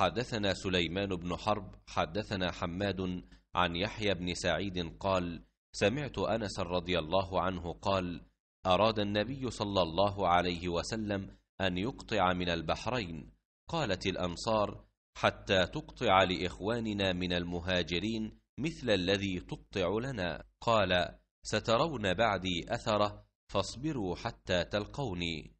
حدثنا سليمان بن حرب حدثنا حماد عن يحيى بن سعيد قال سمعت انس رضي الله عنه قال اراد النبي صلى الله عليه وسلم ان يقطع من البحرين قالت الانصار حتى تقطع لاخواننا من المهاجرين مثل الذي تقطع لنا قال سترون بعدي اثره فاصبروا حتى تلقوني